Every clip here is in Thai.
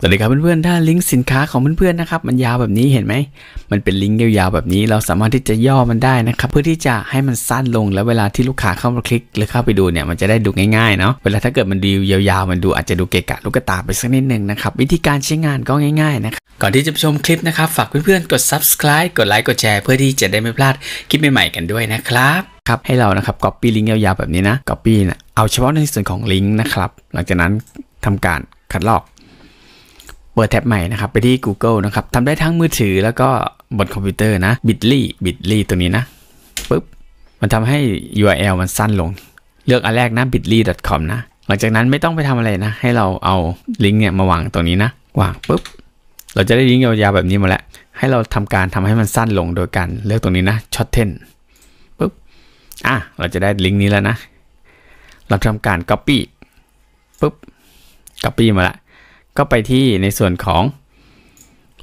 สวัสดีครับ เพื่อนๆถ้าลิงก์สินค้าของเพื่อนๆนะครับมันยาวแบบนี้เห็นไหม มันเป็นลิงก์ยาวๆแบบนี้ เราสามารถที่จะย่อมันได้นะครับเพื่อที่จะให้มันสั้นลงแล้วเวลาที่ลูกค้าเข้ามาคลิกหรือเข้าไปดูเนี่ยมันจะได้ดูง่ายๆเนาะเวลาถ้าเกิดมันดูยาวๆ มันดูอาจจะดูเกะกะลูกตาไปสักนิดนึงนะครับ วิธีการใช้งานก็ง่ายๆนะครับก่อนที่จะชมคลิปนะครับฝากเพื่อนๆกด subscribe กดไลค์กดแชร์ เพื่อที่จะได้ไม่พลาดคลิปใหม่ๆกันด้วยนะครับครับ ให้เรานะครับก๊อปปี้ลิงก์ยาวๆแบบนี้นะป o p y นะเอาเฉพาะในส่วนของลิงก์นะครับหลังจากนั้นทำการคัดลอกเปิดแท็บใหม่นะครับ ไปที่ Google นะครับทำได้ทั้งมือถือแล้วก็บนคอมพิวเตอร์นะ Bitly Bitly ตัวนี้นะปุ๊บมันทำให้ URL มันสั้นลง เลือกอันแรกนะ bitly.com นะ หลังจากนั้นไม่ต้องไปทำอะไรนะ ให้เราเอาลิงก์เนี่ยมาวางตรงนี้นะวางปุ๊บเราจะได้ลิงก์ยาวๆแบบนี้มาแล้ว ให้เราทำการทำให้มันสั้นลงโดยการเลือกตรงนี้นะ shorten ปุ๊บอ่ะเราจะได้ลิงก์นี้แล้วนะ เราทำการ copy ปุ๊บ copy มาแล้วก็ไปที่ในส่วนของ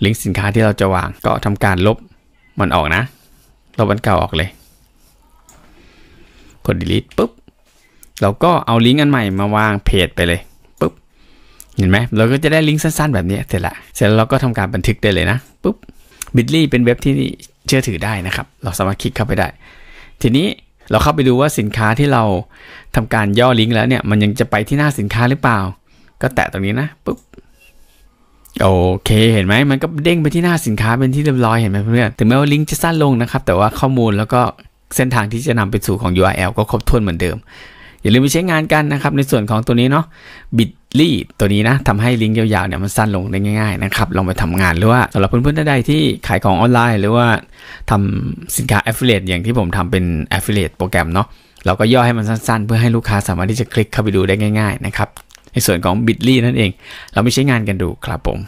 ลิงก์สินค้าที่เราจะวางก็ทำการลบมันออกนะลบอันเก่าออกเลยกด delete ปุ๊บเราก็เอาลิงก์อันใหม่มาวางเพจไปเลยปุ๊บเห็นไหมเราก็จะได้ลิงก์สั้นๆแบบนี้เสร็จละเสร็จแล้วเราก็ทำการบันทึกได้เลยนะปุ๊บ Bitly เป็นเว็บที่เชื่อถือได้นะครับ เราสามารถคลิกเข้าไปได้ ทีนี้เราเข้าไปดูว่าสินค้าที่เราทำการย่อลิงก์แล้วเนี่ยมันยังจะไปที่หน้าสินค้าหรือเปล่า ก็แตะตรงนี้นะปุ๊บโอเค เห็นไหมมันก็เด้งไปที่หน้าสินค้าเป็นที่เรียบร้อยเห็นไหมเพื่อนถึงแม้ว่าลิงก์จะสั้นลงนะครับ แต่ว่าข้อมูลแล้วก็เส้นทางที่จะนำไปสู่ของ URL ก็ครบถ้วนเหมือนเดิมอย่าลืมไปใช้งานกันนะครับ ในส่วนของตัวนี้เนาะ Bitly ตัวนี้นะทำให้ลิงก์ยาวๆเนี่ยมันสั้นลงได้ง่ายๆนะครับ ลองไปทำงานหรือว่าสำหรับเพื่อนๆท่านใดที่ขายของออนไลน์ หรือว่าทำสินค้า Affiliate อย่างที่ผมทำเป็น Affiliate โปรแกรมเนาะเราก็ย่อให้มันสั้น ๆ เพื่อให้ลูกค้าสามารถที่จะคลิกเข้าไปดูได้ง่าย ๆ นะครับในส่วนของ Bitly นั่นเอง เราไม่ใช้งานกันดูครับผม